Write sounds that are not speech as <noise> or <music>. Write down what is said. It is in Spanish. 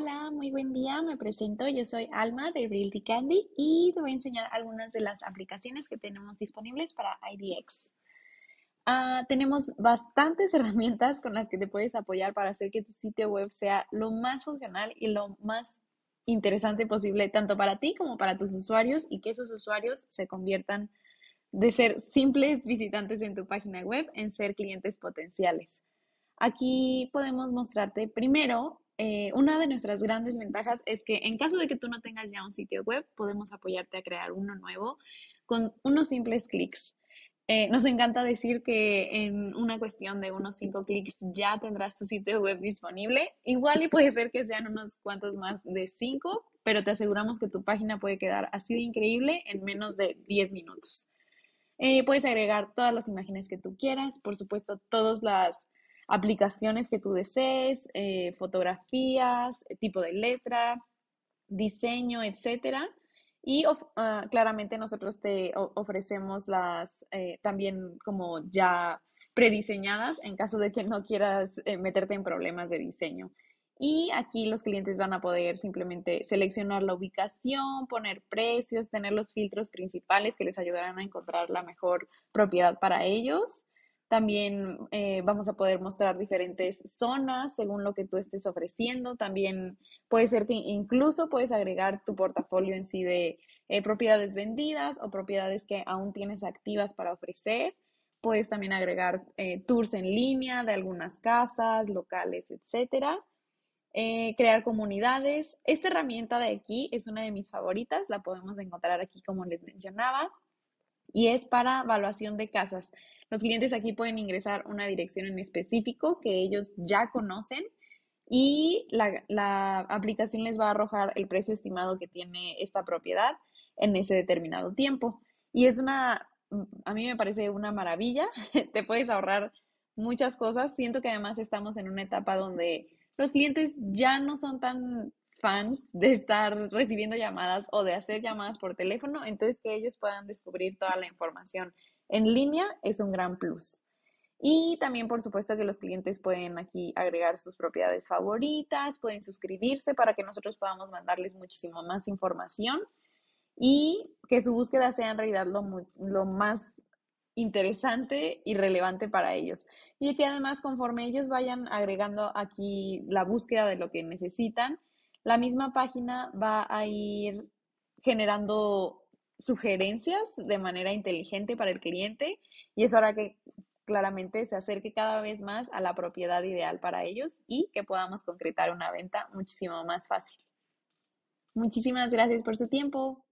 Hola, muy buen día, me presento, yo soy Alma de Realty Candy y te voy a enseñar algunas de las aplicaciones que tenemos disponibles para IDX. Ah, tenemos bastantes <laughs> herramientas con las que te puedes apoyar para hacer que tu sitio web sea lo más funcional y lo más interesante posible, tanto para ti como para tus usuarios y que esos usuarios se conviertan de ser simples visitantes en tu página web en ser clientes potenciales. Aquí podemos mostrarte primero eh, una de nuestras grandes ventajas es que en caso de que tú no tengas ya un sitio web, podemos apoyarte a crear uno nuevo con unos simples clics. Eh, nos encanta decir que en una cuestión de unos cinco clics ya tendrás tu sitio web disponible. Igual y puede ser que sean unos cuantos más de cinco, pero te aseguramos que tu página puede quedar así de increíble en menos de 10 minutos. Eh, puedes agregar todas las imágenes que tú quieras, por supuesto, todas las aplicaciones que tú desees, eh, fotografías, tipo de letra, diseño, etc. Y ah, claramente nosotros te ofrecemos las eh, también como ya prediseñadas en caso de que no quieras eh, meterte en problemas de diseño. Y aquí los clientes van a poder simplemente seleccionar la ubicación, poner precios, tener los filtros principales que les ayudarán a encontrar la mejor propiedad para ellos. También eh, vamos a poder mostrar diferentes zonas según lo que tú estés ofreciendo. También puede ser que incluso puedes agregar tu portafolio en sí de eh, propiedades vendidas o propiedades que aún tienes activas para ofrecer. Puedes también agregar eh, tours en línea de algunas casas, locales, etcétera. crear comunidades. Esta herramienta de aquí es una de mis favoritas, la podemos encontrar aquí como les mencionaba y es para evaluación de casas. Los clientes aquí pueden ingresar una dirección en específico que ellos ya conocen y la, la, aplicación les va a arrojar el precio estimado que tiene esta propiedad en ese determinado tiempo. Y es una, a mí me parece una maravilla, <laughs> te puedes ahorrar muchas cosas. Siento que además estamos en una etapa donde los clientes ya no son tan fans de estar recibiendo llamadas o de hacer llamadas por teléfono, entonces que ellos puedan descubrir toda la información en línea es un gran plus. Y también, por supuesto, que los clientes pueden aquí agregar sus propiedades favoritas, pueden suscribirse para que nosotros podamos mandarles muchísimo más información y que su búsqueda sea en realidad lo, lo más interesante y relevante para ellos. Y que además, conforme ellos vayan agregando aquí la búsqueda de lo que necesitan, la misma página va a ir generando sugerencias de manera inteligente para el cliente y es hora que claramente se acerque cada vez más a la propiedad ideal para ellos y que podamos concretar una venta muchísimo más fácil. Muchísimas gracias por su tiempo.